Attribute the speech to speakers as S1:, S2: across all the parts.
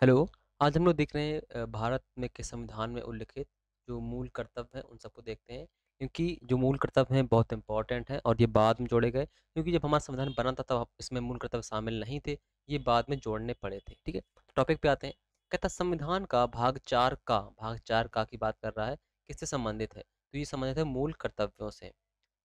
S1: hello आज हम लोग देख रहे हैं भारत में के संविधान में उल्लिखित जो मूल कर्तव्य हैं उन सबको देखते हैं क्योंकि जो मूल कर्तव्य हैं बहुत इंपॉर्टेंट हैं और ये बाद में जोड़े गए क्योंकि जब हमारा संविधान बना था तब इसमें मूल कर्तव्य शामिल नहीं थे ये बाद में जोड़ने पड़े थे ठीक है टॉपिक पे आते हैं कहता संविधान का भाग चार का भाग चार का की बात कर रहा है किससे संबंधित है तो ये संबंधित है मूल कर्तव्यों से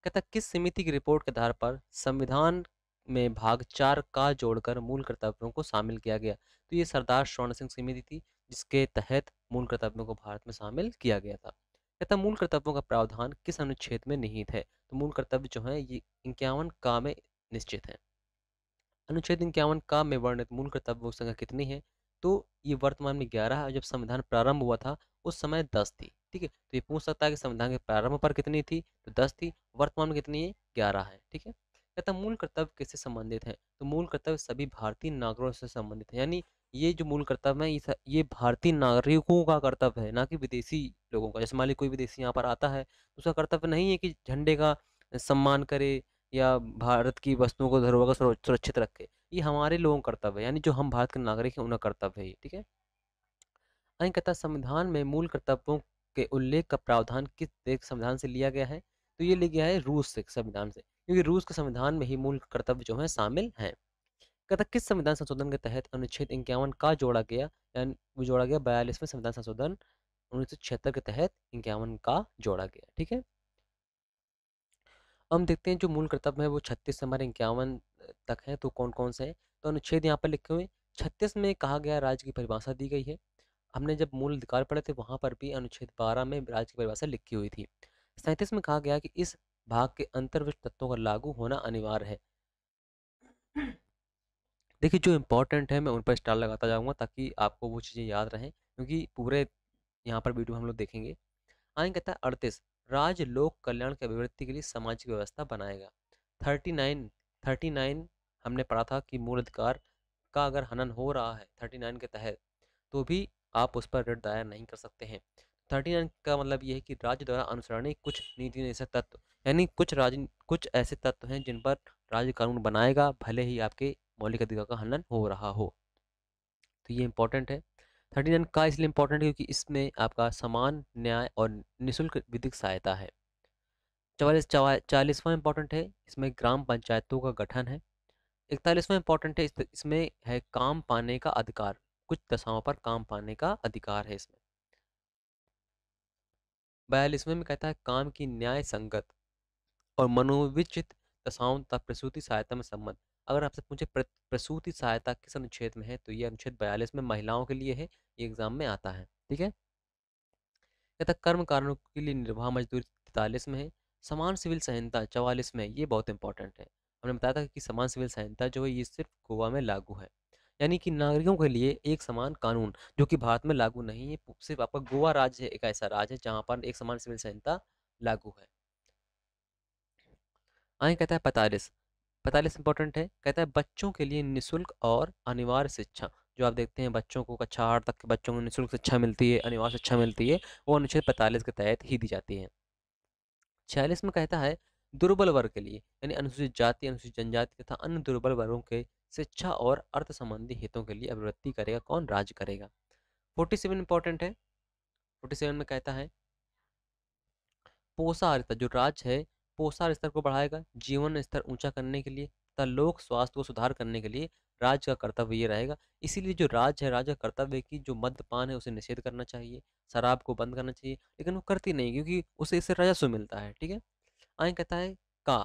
S1: कहता किस समिति की रिपोर्ट के आधार पर संविधान में भाग चार का जोड़कर मूल कर्तव्यों को शामिल किया गया तो ये सरदार स्वर्ण सिंह समिति थी जिसके तहत मूल कर्तव्यों को भारत में शामिल किया गया था कहता मूल कर्तव्यों का प्रावधान किस अनुच्छेद में निहित है तो मूल कर्तव्य जो है ये इक्यावन का में निश्चित है अनुच्छेद इक्यावन का में वर्णित मूल कर्तव्यों की संख्या कितनी है तो ये वर्तमान में ग्यारह जब संविधान प्रारंभ हुआ था उस समय दस थी ठीक है तो ये पूछ सकता है कि संविधान के प्रारंभ पर कितनी थी तो दस थी वर्तमान में कितनी है ग्यारह है ठीक है तथा मूल कर्तव्य किससे संबंधित है तो मूल कर्तव्य सभी भारतीय नागरिकों से संबंधित है यानी ये जो मूल कर्तव्य है ये भारतीय नागरिकों का कर्तव्य है ना कि विदेशी लोगों का जैसे मान ली कोई विदेशी यहाँ पर आता है तो उसका कर्तव्य नहीं है कि झंडे का सम्मान करे या भारत की वस्तुओं को धरोहर का सुरक्षित रखे ये हमारे लोगों का कर्तव्य है यानी जो हम भारत के नागरिक हैं उनका कर्तव्य है ठीक है अन्य संविधान में मूल कर्तव्यों के उल्लेख का प्रावधान किस देश संविधान से लिया गया है तो ये लिख गया है रूस से संविधान से क्योंकि रूस के संविधान में ही मूल कर्तव्य जो है शामिल हैं कथा किस संविधान संशोधन के तहत अनुच्छेद इक्यावन का जोड़ा गया यानी जोड़ा गया बयालीसवें संविधान संशोधन उन्नीस के तहत इक्यावन का जोड़ा गया ठीक है हम देखते हैं जो मूल कर्तव्य है वो छत्तीस से हमारे इक्यावन तक है तो कौन कौन से हैं तो अनुच्छेद यहाँ पर लिखे हुए छत्तीस में कहा गया राज्य की परिभाषा दी गई है हमने जब मूल अधिकार पढ़े थे वहाँ पर भी अनुच्छेद बारह में राज्य की परिभाषा लिखी हुई थी सैंतीस में कहा गया कि इस भाग के अंतर्विष्ट तत्वों का लागू होना अनिवार्य है देखिए जो इम्पोर्टेंट है मैं उन पर स्टार लगाता जाऊंगा ताकि आपको वो चीज़ें याद रहें क्योंकि पूरे यहाँ पर वीडियो हम लोग देखेंगे आगे कहता है अड़तीस राज्य लोक कल्याण की अभिवृत्ति के लिए सामाजिक व्यवस्था बनाएगा थर्टी नाइन थर्टी नाइन हमने पढ़ा था कि मूल अधिकार का अगर हनन हो रहा है थर्टी नाइन के तहत तो भी आप उस पर ऋण दायर नहीं कर सकते हैं थर्टी नाइन का मतलब ये है कि राज्य द्वारा अनुसरणीय कुछ नीति ऐसे तत्व यानी कुछ राज कुछ ऐसे तत्व हैं जिन पर राज्य कानून बनाएगा भले ही आपके मौलिक अधिकार का हनन हो रहा हो तो ये इंपॉर्टेंट है थर्टी नाइन का इसलिए इंपॉर्टेंट है क्योंकि इसमें आपका समान न्याय और निःशुल्क विधिक सहायता है चवालीस चालीसवां इंपॉर्टेंट है इसमें ग्राम पंचायतों का गठन है इकतालीसवां इंपॉर्टेंट है इसमें है काम पाने का अधिकार कुछ दशाओं पर काम पाने का अधिकार है इसमें बयालीसवें में कहता है काम की न्याय संगत और मनोविचित दशाओं तथा प्रसूति सहायता में संबंध अगर आपसे पूछे प्रसूति सहायता किस अनुच्छेद में है तो ये अनुच्छेद बयालीस में महिलाओं के लिए है ये एग्जाम में आता है ठीक है कहता कर्म कारणों के लिए निर्वाह मजदूरी तैतालीस में है समान सिविल संहिता चवालीस में ये बहुत इंपॉर्टेंट है हमने बताया था कि समान सिविल संहिता जो है ये सिर्फ गोवा में लागू है यानी कि नागरिकों के लिए एक समान कानून जो कि भारत में लागू नहीं है सिर्फ आपका गोवा राज्य है एक ऐसा राज्य है जहाँ पर एक समान सिविल संहिता लागू है आए कहता है पैतालीस पैतालीस इंपॉर्टेंट है कहता है बच्चों के लिए निःशुल्क और अनिवार्य शिक्षा जो आप देखते हैं बच्चों को कक्षा आठ तक के बच्चों को निःशुल्क शिक्षा मिलती है अनिवार्य शिक्षा मिलती है वो अनुच्छेद पैंतालीस के तहत ही दी जाती है छियालीस में कहता है दुर्बल वर्ग के लिए यानी अनुसूचित जाति अनुसूचित जनजाति तथा अन्य दुर्बल वर्गों के शिक्षा और अर्थ संबंधी हितों के लिए अभिवृत्ति करेगा कौन राज्य करेगा फोर्टी सेवन इंपॉर्टेंट है फोर्टी सेवन में कहता है स्तर जो राज्य है पोषा स्तर को बढ़ाएगा जीवन स्तर ऊंचा करने के लिए तथा लोक स्वास्थ्य को सुधार करने के लिए राज्य का कर्तव्य ये रहेगा इसीलिए जो राज्य है राज्य का कर्तव्य की जो मद्यपान है उसे निषेध करना चाहिए शराब को बंद करना चाहिए लेकिन वो करती नहीं क्योंकि उसे इससे राजस्व मिलता है ठीक है आए कहता है का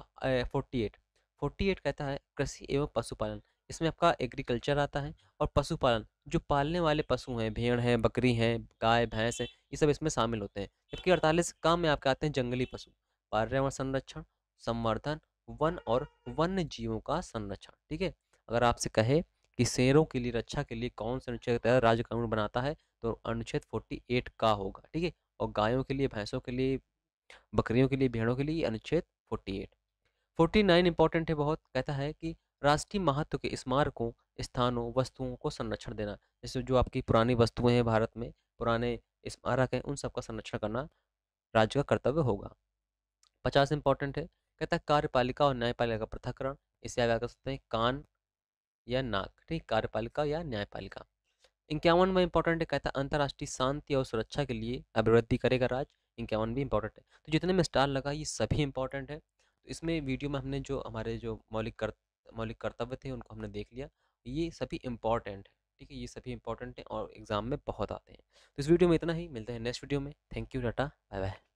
S1: फोर्टी एट फोर्टी एट कहता है कृषि एवं पशुपालन इसमें आपका एग्रीकल्चर आता है और पशुपालन जो पालने वाले पशु हैं भेड़ हैं बकरी हैं गाय भैंस हैं ये सब इसमें शामिल होते हैं जबकि अड़तालीस काम में आपके आते हैं जंगली पशु पर्यावरण संरक्षण संवर्धन वन और वन्य जीवों का संरक्षण ठीक है अगर आपसे कहे कि शेरों के लिए रक्षा के लिए कौन से अनुच्छेद तहत राज्य कानून बनाता है तो अनुच्छेद फोर्टी एट का होगा ठीक है और गायों के लिए भैंसों के लिए बकरियों के लिए भेड़ों के लिए अनुच्छेद forty eight forty nine important है बहुत कहता है कि राष्ट्रीय महत्व के स्मारकों स्थानों वस्तुओं को संरक्षण देना जैसे जो आपकी पुरानी वस्तुएं हैं भारत में पुराने स्मारक हैं उन सबका संरक्षण करना राज्य का कर्तव्य होगा पचास इंपॉर्टेंट है कहता है कार्यपालिका और न्यायपालिका का पृथकरण इसे आप कर सकते हैं कान या नाक ठीक कार्यपालिका या न्यायपालिका इक्यावन में इंपॉर्टेंट है कहता है अंतर्राष्ट्रीय शांति और सुरक्षा के लिए अभिवृद्धि करेगा राज इक्यावन भी इंपॉर्टेंट है तो जितने में स्टार लगा ये सभी इंपॉर्टेंट है तो इसमें वीडियो में हमने जो हमारे जो मौलिक कर मौलिक कर्तव्य थे उनको हमने देख लिया ये सभी इंपॉर्टेंट है ठीक है ये सभी इंपॉर्टेंट हैं और एग्ज़ाम में बहुत आते हैं तो इस वीडियो में इतना ही मिलते हैं नेक्स्ट वीडियो में थैंक यू टाटा बाय बाय